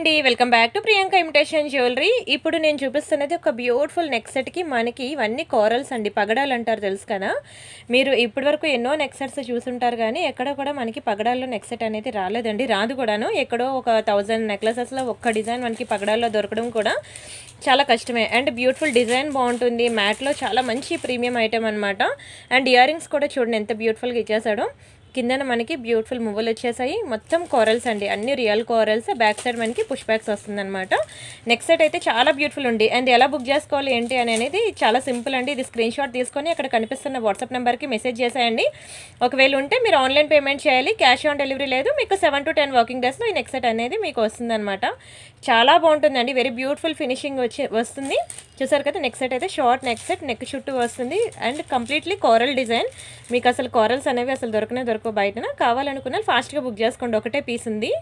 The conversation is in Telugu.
అండి welcome back to Priyanka imitation jewellery ఇప్పుడు నేను చూపిస్తున్నది ఒక బ్యూటిఫుల్ నెక్ సెట్కి మనకి ఇవన్నీ కోరల్స్ అండి పగడాలు అంటారు తెలుసు కదా మీరు ఇప్పటివరకు ఎన్నో నెక్ సెట్స్ చూసుంటారు కానీ ఎక్కడ కూడా మనకి పగడాల్లో నెక్ సెట్ అనేది రాలేదండి రాదు కూడాను ఎక్కడో ఒక థౌజండ్ నెక్లెసెస్లో ఒక్క డిజైన్ మనకి పగడాల్లో దొరకడం కూడా చాలా కష్టమే అండ్ బ్యూటిఫుల్ డిజైన్ బాగుంటుంది మ్యాట్లో చాలా మంచి ప్రీమియం ఐటెం అనమాట అండ్ ఇయర్ రింగ్స్ కూడా చూడండి ఎంత బ్యూటిఫుల్గా ఇచ్చేసాడు కిందన మనకి బ్యూటిఫుల్ మువ్వలు వచ్చేసాయి మొత్తం కోరల్స్ అండి అన్ని రియల్ కోరల్స్ బ్యాక్ సైడ్ మనకి పుష్ బ్యాక్స్ వస్తుందన్నమాట నెక్స్ట్ సైడ్ అయితే చాలా బ్యూటిఫుల్ ఉంది అండ్ ఎలా బుక్ చేసుకోవాలి ఏంటి అనేది చాలా సింపుల్ అండి ఇది స్క్రీన్ షాట్ తీసుకొని అక్కడ కనిపిస్తున్న వాట్సాప్ నెంబర్కి మెసేజ్ చేసేయండి ఒకవేళ ఉంటే మీరు ఆన్లైన్ పేమెంట్ చేయాలి క్యాష్ ఆన్ డెలివరీ లేదు మీకు సెవెన్ టు టెన్ వర్కింగ్ డేస్లో ఈ నెక్స్ట్ సెట్ అనేది మీకు వస్తుందన్నమాట చాలా బాగుంటుందండి వెరీ బ్యూటిఫుల్ ఫినిషింగ్ వచ్చి వస్తుంది చూసారు కదా నెక్స్ట్ సెట్ అయితే షార్ట్ నెక్స్ట్ సెట్ నెక్ చుట్టూ వస్తుంది అండ్ కంప్లీట్లీ కోరల్ డిజైన్ మీకు అసలు కోరల్స్ అనేవి అసలు దొరకనే దొరకదు వరకు బయటన కావాలనుకున్న ఫాస్ట్గా బుక్ చేసుకోండి ఒకటే పీస్ ఉంది